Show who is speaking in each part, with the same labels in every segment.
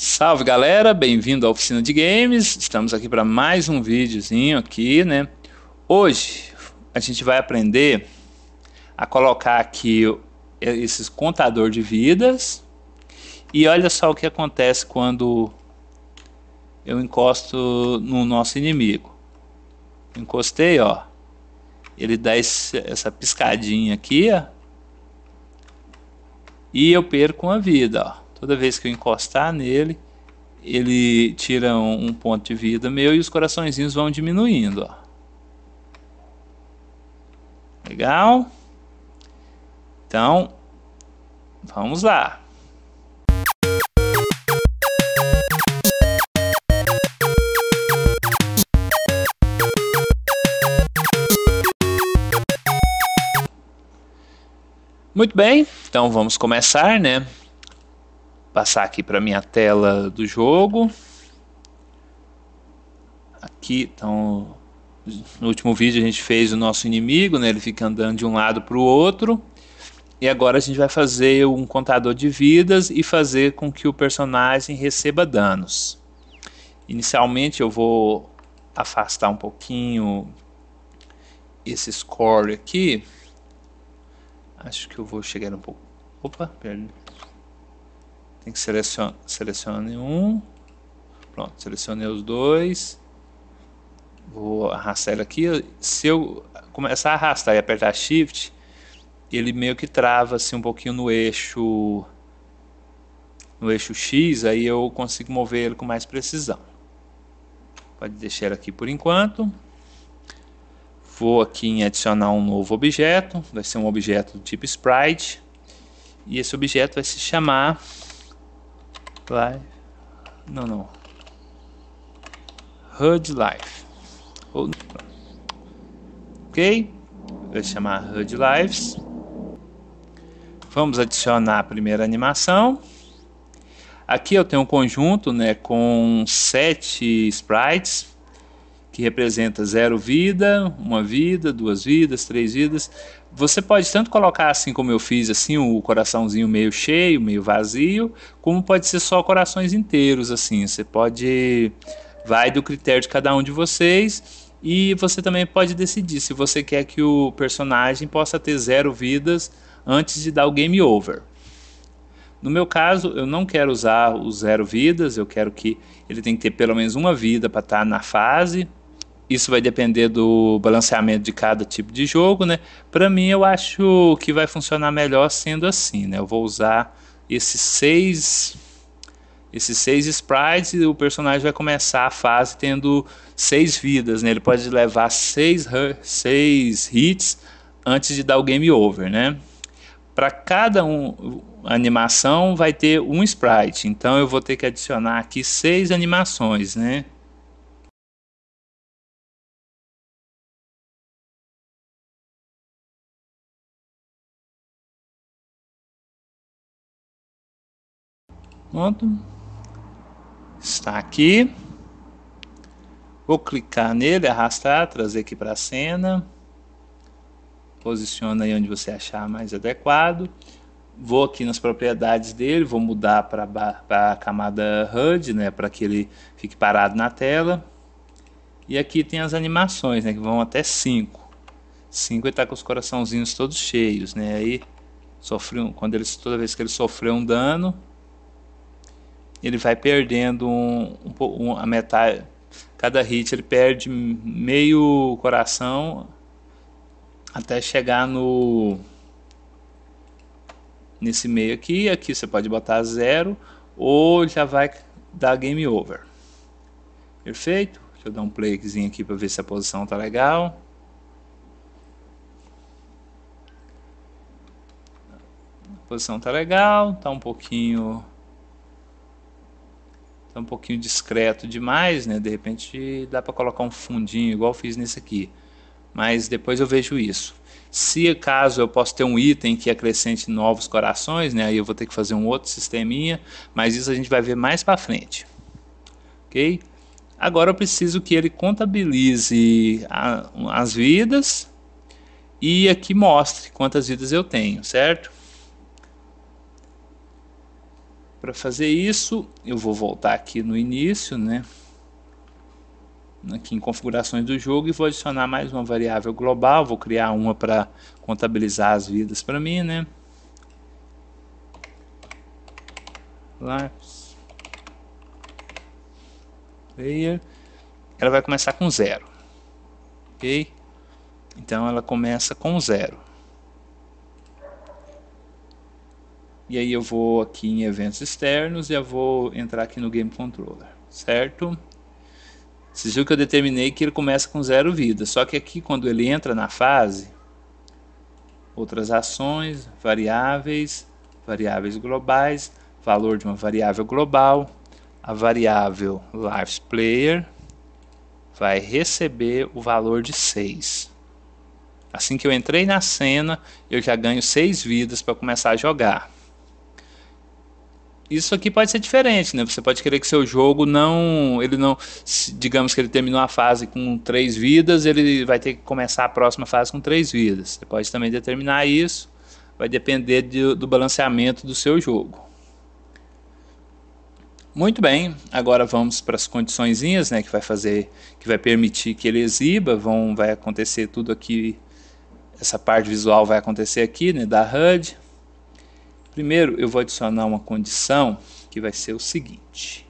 Speaker 1: Salve galera, bem-vindo à Oficina de Games. Estamos aqui para mais um videozinho aqui, né? Hoje a gente vai aprender a colocar aqui esses contador de vidas. E olha só o que acontece quando eu encosto no nosso inimigo. Encostei, ó. Ele dá esse, essa piscadinha aqui, ó. E eu perco uma vida, ó. Toda vez que eu encostar nele, ele tira um, um ponto de vida meu e os coraçõezinhos vão diminuindo. Ó. Legal? Então, vamos lá. Muito bem, então vamos começar, né? passar aqui para minha tela do jogo. Aqui, então, no último vídeo a gente fez o nosso inimigo, né? Ele fica andando de um lado para o outro. E agora a gente vai fazer um contador de vidas e fazer com que o personagem receba danos. Inicialmente eu vou afastar um pouquinho esse score aqui. Acho que eu vou chegar um pouco. Opa, perdão. Tem que selecionar selecione um. Pronto, selecionei os dois. Vou arrastar ele aqui. Se eu começar a arrastar e apertar Shift, ele meio que trava assim, um pouquinho no eixo no eixo X, aí eu consigo mover ele com mais precisão. Pode deixar ele aqui por enquanto. Vou aqui em adicionar um novo objeto, vai ser um objeto do tipo Sprite. E esse objeto vai se chamar Life. Não, não. HUD Life. ok? Vou chamar HUD Lives. Vamos adicionar a primeira animação. Aqui eu tenho um conjunto né, com sete sprites que representa zero vida, uma vida, duas vidas, três vidas. Você pode tanto colocar assim como eu fiz, assim, o coraçãozinho meio cheio, meio vazio, como pode ser só corações inteiros, assim. Você pode. Vai do critério de cada um de vocês. E você também pode decidir se você quer que o personagem possa ter zero vidas antes de dar o game over. No meu caso, eu não quero usar o zero vidas, eu quero que ele tenha que ter pelo menos uma vida para estar tá na fase, isso vai depender do balanceamento de cada tipo de jogo, né? Para mim, eu acho que vai funcionar melhor sendo assim, né? Eu vou usar esses seis, esses seis sprites e o personagem vai começar a fase tendo seis vidas, né? Ele pode levar seis, seis hits antes de dar o game over, né? Para cada um, animação vai ter um sprite, então eu vou ter que adicionar aqui seis animações, né? Pronto. Está aqui. Vou clicar nele, arrastar, trazer aqui para a cena. Posiciona aí onde você achar mais adequado. Vou aqui nas propriedades dele, vou mudar para a camada HUD, né, para que ele fique parado na tela. E aqui tem as animações, né, que vão até 5. 5 está com os coraçãozinhos todos cheios, né? Aí sofreu, quando ele toda vez que ele sofreu um dano, ele vai perdendo um, um, a metade. Cada hit ele perde meio coração até chegar no nesse meio aqui. Aqui você pode botar zero ou já vai dar game over. Perfeito? Deixa eu dar um playzinho aqui para ver se a posição tá legal. A posição tá legal, tá um pouquinho um pouquinho discreto demais, né? De repente dá para colocar um fundinho, igual fiz nesse aqui. Mas depois eu vejo isso. Se caso eu posso ter um item que acrescente novos corações, né? Aí eu vou ter que fazer um outro sisteminha, mas isso a gente vai ver mais para frente. OK? Agora eu preciso que ele contabilize a, as vidas e aqui mostre quantas vidas eu tenho, certo? Para fazer isso, eu vou voltar aqui no início, né? Aqui em configurações do jogo e vou adicionar mais uma variável global. Vou criar uma para contabilizar as vidas para mim, né? Lives player. Ela vai começar com zero, ok? Então ela começa com zero. E aí eu vou aqui em eventos externos e eu vou entrar aqui no Game Controller, certo? Vocês viram que eu determinei que ele começa com zero vida, só que aqui quando ele entra na fase, outras ações, variáveis, variáveis globais, valor de uma variável global, a variável livesPlayer player vai receber o valor de 6. Assim que eu entrei na cena, eu já ganho 6 vidas para começar a jogar isso aqui pode ser diferente, né? Você pode querer que seu jogo não, ele não, digamos que ele terminou a fase com três vidas, ele vai ter que começar a próxima fase com três vidas. Você pode também determinar isso, vai depender de, do balanceamento do seu jogo. Muito bem, agora vamos para as condiçõeszinhas, né? Que vai fazer, que vai permitir que ele exiba, vão, vai acontecer tudo aqui, essa parte visual vai acontecer aqui, né? Da HUD. Primeiro, eu vou adicionar uma condição que vai ser o seguinte.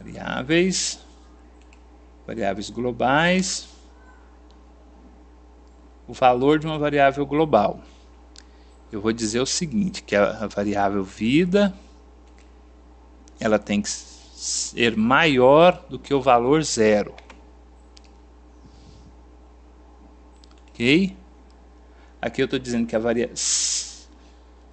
Speaker 1: Variáveis, variáveis globais, o valor de uma variável global. Eu vou dizer o seguinte, que a variável vida, ela tem que ser maior do que o valor zero. Ok? Aqui eu estou dizendo que a variável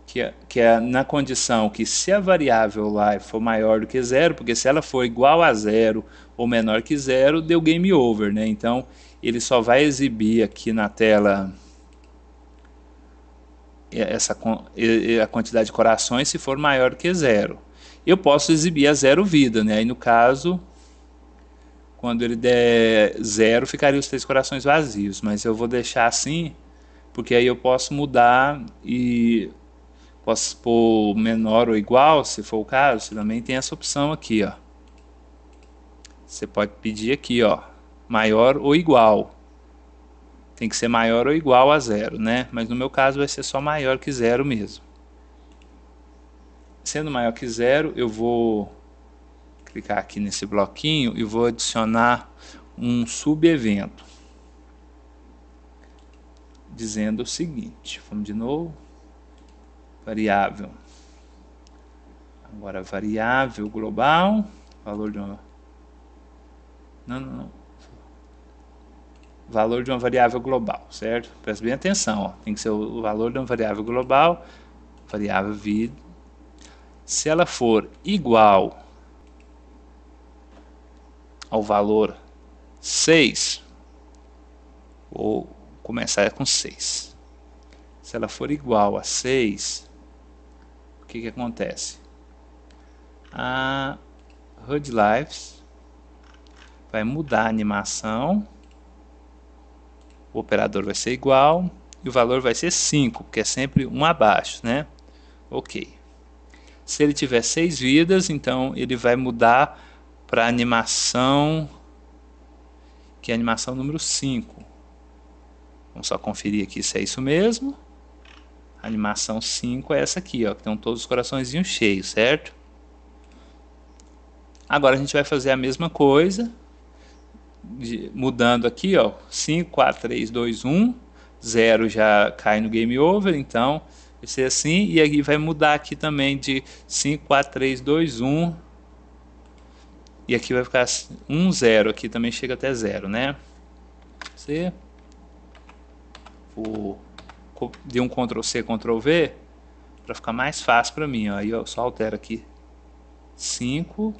Speaker 1: que é, que é na condição que se a variável lá for maior do que zero, porque se ela for igual a zero ou menor que zero, deu game over, né? Então ele só vai exibir aqui na tela essa a quantidade de corações se for maior que zero. Eu posso exibir a zero vida, né? Aí no caso, quando ele der zero, ficariam os três corações vazios, mas eu vou deixar assim porque aí eu posso mudar e posso pôr menor ou igual, se for o caso, você também tem essa opção aqui, ó. Você pode pedir aqui, ó, maior ou igual. Tem que ser maior ou igual a zero, né? Mas no meu caso vai ser só maior que zero mesmo. Sendo maior que zero, eu vou clicar aqui nesse bloquinho e vou adicionar um subevento dizendo o seguinte: vamos de novo. Variável. Agora, variável global, valor de uma. Não, não, não. Valor de uma variável global, certo? Presta bem atenção, ó. tem que ser o valor de uma variável global, variável vida. Se ela for igual ao valor 6, ou começar com 6. Se ela for igual a 6, o que, que acontece? A HUD Lives vai mudar a animação, o operador vai ser igual e o valor vai ser 5, porque é sempre um abaixo, né? Ok. Se ele tiver 6 vidas, então ele vai mudar para animação que é a animação número 5. Vamos só conferir aqui se é isso mesmo. A animação 5 é essa aqui, ó, que tem todos os coraçõezinhos cheios, certo? Agora a gente vai fazer a mesma coisa, de, mudando aqui, ó, 5, 4, 3, 2, 1, 0 já cai no game over, então vai ser assim, e aí vai mudar aqui também de 5, 4, 3, 2, 1, e aqui vai ficar 1, 0, aqui também chega até 0, né? Você tipo de um Ctrl C, Ctrl V, para ficar mais fácil para mim. Ó. Aí eu só altero aqui 5.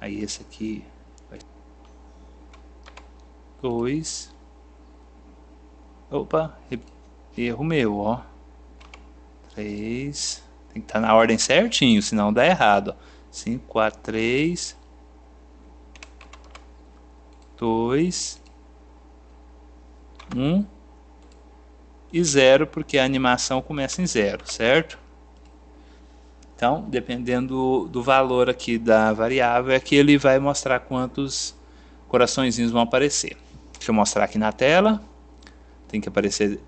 Speaker 1: Aí esse aqui vai 2. Opa, erro meu, ó. 3. Tem que estar tá na ordem certinho, senão dá errado. 5, 4, 3. 2. 1 e 0, porque a animação começa em 0, certo? Então, dependendo do valor aqui da variável, é que ele vai mostrar quantos coraçõezinhos vão aparecer. Deixa eu mostrar aqui na tela. Tem que aparecer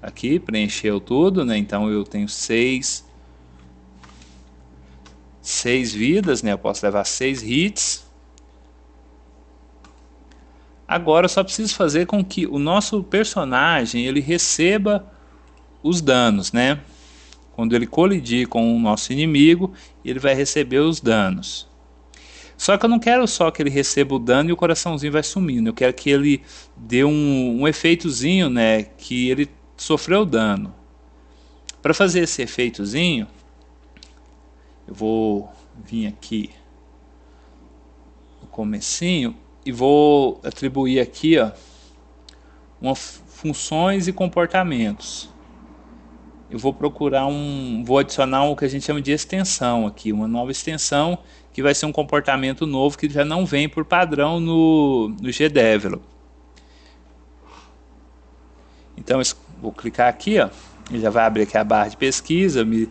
Speaker 1: aqui, preencheu tudo, né? Então eu tenho seis, seis vidas, né? Eu posso levar seis hits. Agora eu só preciso fazer com que o nosso personagem ele receba os danos, né? Quando ele colidir com o nosso inimigo, ele vai receber os danos. Só que eu não quero só que ele receba o dano e o coraçãozinho vai sumindo. Eu quero que ele dê um, um efeitozinho, né? Que ele sofreu dano. Para fazer esse efeitozinho, eu vou vir aqui no comecinho e vou atribuir aqui ó, uma funções e comportamentos. Eu vou procurar um, vou adicionar o que a gente chama de extensão aqui, uma nova extensão que vai ser um comportamento novo que já não vem por padrão no, no GDevelop. Então vou clicar aqui, ó, ele já vai abrir aqui a barra de pesquisa, me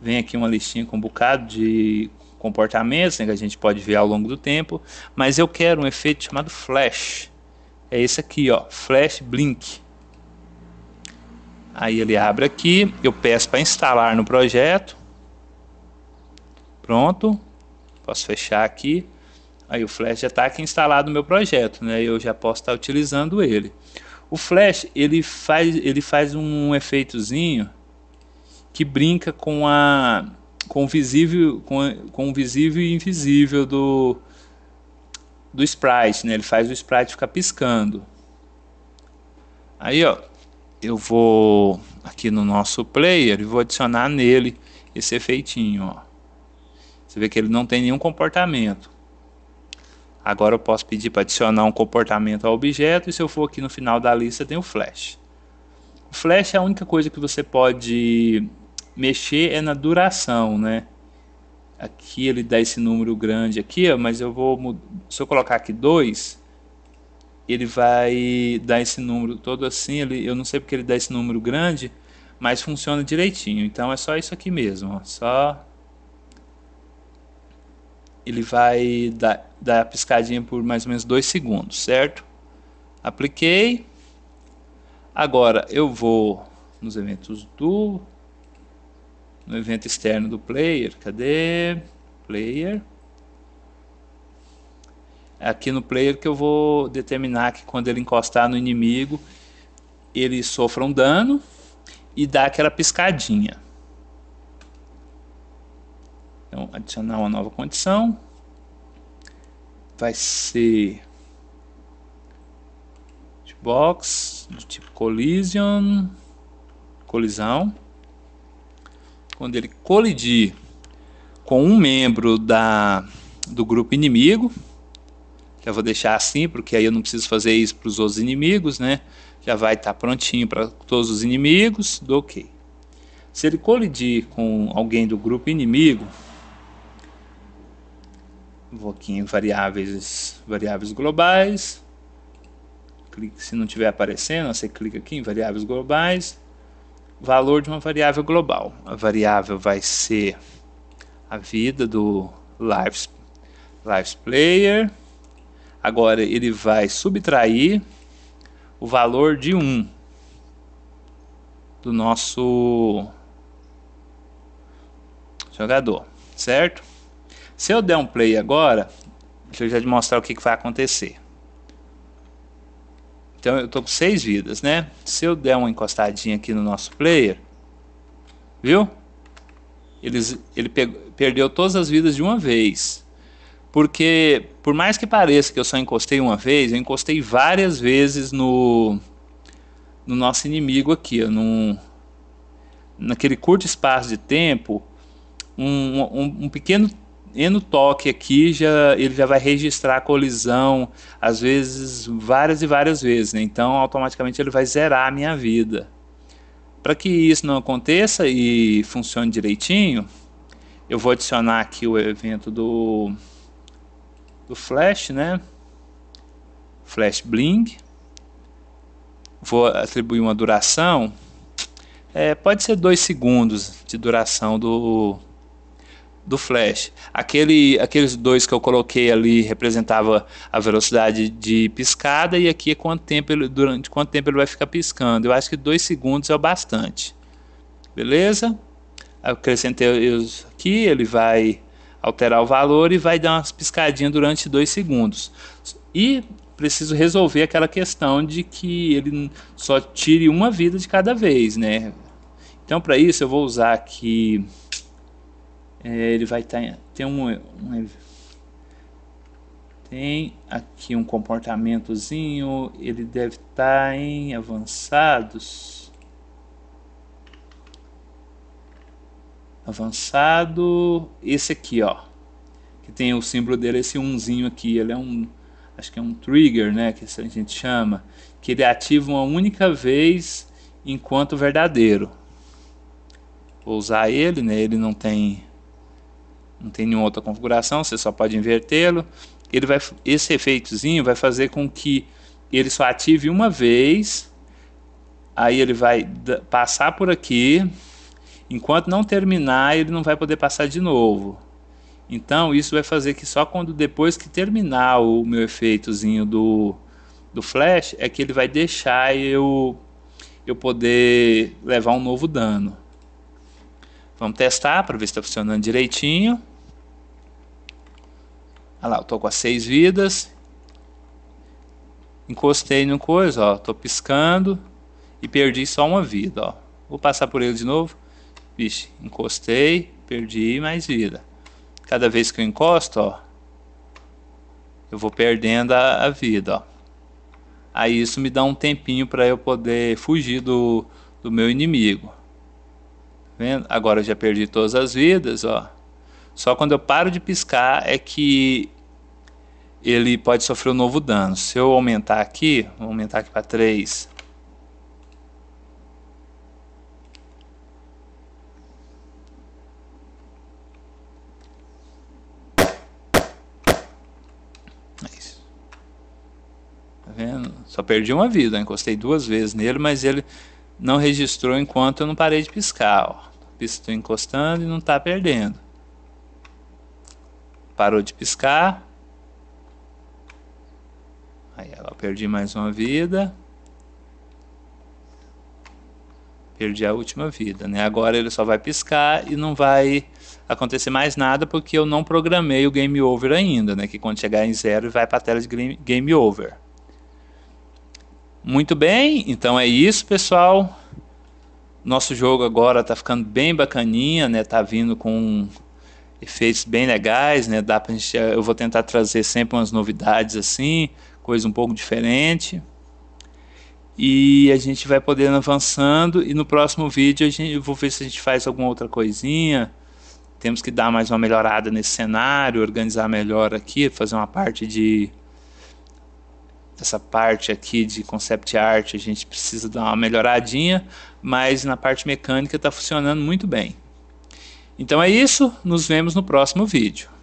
Speaker 1: vem aqui uma listinha com um bocado de comportamentos, né, que a gente pode ver ao longo do tempo, mas eu quero um efeito chamado flash. É esse aqui, ó, flash blink. Aí ele abre aqui, eu peço para instalar no projeto. Pronto. Posso fechar aqui. Aí o Flash já está aqui instalado no meu projeto, né? Eu já posso estar tá utilizando ele. O Flash, ele faz, ele faz um efeitozinho que brinca com a com o visível, com, com o visível e invisível do, do sprite, né? Ele faz o sprite ficar piscando. Aí, ó, eu vou aqui no nosso player e vou adicionar nele esse efeitinho, ó. Você vê que ele não tem nenhum comportamento. Agora eu posso pedir para adicionar um comportamento ao objeto e se eu for aqui no final da lista tem o flash. O flash é a única coisa que você pode mexer é na duração, né? Aqui ele dá esse número grande aqui, ó, mas eu vou se eu colocar aqui 2, ele vai dar esse número todo assim, ele, eu não sei porque ele dá esse número grande, mas funciona direitinho. Então é só isso aqui mesmo, ó, só ele vai dar, dar a piscadinha por mais ou menos 2 segundos, certo? Apliquei. Agora eu vou nos eventos do no evento externo do player. Cadê? Player. É aqui no player que eu vou determinar que quando ele encostar no inimigo, ele sofra um dano e dá aquela piscadinha. Então, adicionar uma nova condição. Vai ser box do tipo collision, colisão quando ele colidir com um membro da, do grupo inimigo, já vou deixar assim, porque aí eu não preciso fazer isso para os outros inimigos, né? Já vai estar tá prontinho para todos os inimigos, do ok. Se ele colidir com alguém do grupo inimigo, vou aqui em variáveis, variáveis globais, clique, se não estiver aparecendo, você clica aqui em variáveis globais, valor de uma variável global. A variável vai ser a vida do lives, lives player. Agora ele vai subtrair o valor de 1 do nosso jogador, certo? Se eu der um play agora, deixa eu já te mostrar o que, que vai acontecer. Então eu tô com seis vidas, né? Se eu der uma encostadinha aqui no nosso player, viu? Eles, ele perdeu todas as vidas de uma vez. Porque, por mais que pareça que eu só encostei uma vez, eu encostei várias vezes no, no nosso inimigo aqui. no naquele curto espaço de tempo, um, um, um pequeno e no toque aqui já ele já vai registrar a colisão, às vezes várias e várias vezes, né? então automaticamente ele vai zerar a minha vida. Para que isso não aconteça e funcione direitinho, eu vou adicionar aqui o evento do do flash, né? Flash bling. Vou atribuir uma duração. É, pode ser dois segundos de duração do do Flash. Aquele, aqueles dois que eu coloquei ali representava a velocidade de piscada e aqui é quanto tempo ele, durante quanto tempo ele vai ficar piscando. Eu acho que dois segundos é o bastante. Beleza? Acrescentei aqui, ele vai alterar o valor e vai dar umas piscadinhas durante dois segundos. E preciso resolver aquela questão de que ele só tire uma vida de cada vez, né? Então, para isso, eu vou usar aqui é, ele vai tá, ter um, um, tem aqui um comportamentozinho, ele deve estar tá em avançados. Avançado, esse aqui, ó, que tem o símbolo dele, esse umzinho aqui, ele é um, acho que é um trigger, né, que a gente chama, que ele ativa uma única vez enquanto verdadeiro. Vou usar ele, né, ele não tem não tem nenhuma outra configuração, você só pode invertê-lo. Ele vai, esse efeitozinho vai fazer com que ele só ative uma vez, aí ele vai passar por aqui, enquanto não terminar ele não vai poder passar de novo. Então isso vai fazer que só quando depois que terminar o meu efeitozinho do, do flash é que ele vai deixar eu eu poder levar um novo dano. Vamos testar para ver se está funcionando direitinho. Olha lá, eu tô com as seis vidas. Encostei no coisa, ó. Tô piscando. E perdi só uma vida, ó. Vou passar por ele de novo. Vixe, encostei, perdi mais vida. Cada vez que eu encosto, ó. Eu vou perdendo a, a vida, ó. Aí isso me dá um tempinho para eu poder fugir do, do meu inimigo. Tá vendo? Agora eu já perdi todas as vidas, ó. Só quando eu paro de piscar é que ele pode sofrer um novo dano. Se eu aumentar aqui, vou aumentar aqui para 3. É tá vendo? Só perdi uma vida, encostei duas vezes nele, mas ele não registrou enquanto eu não parei de piscar. Ó. Estou encostando e não está perdendo. Parou de piscar, Aí ela, perdi mais uma vida. Perdi a última vida, né? Agora ele só vai piscar e não vai acontecer mais nada porque eu não programei o game over ainda, né? Que quando chegar em zero vai para a tela de game over. Muito bem, então é isso, pessoal. Nosso jogo agora está ficando bem bacaninha, né? Tá vindo com efeitos bem legais, né? Dá pra gente, eu vou tentar trazer sempre umas novidades assim, coisa um pouco diferente. E a gente vai podendo avançando e no próximo vídeo a gente, eu vou ver se a gente faz alguma outra coisinha. Temos que dar mais uma melhorada nesse cenário, organizar melhor aqui, fazer uma parte de essa parte aqui de concept art a gente precisa dar uma melhoradinha, mas na parte mecânica está funcionando muito bem. Então é isso, nos vemos no próximo vídeo.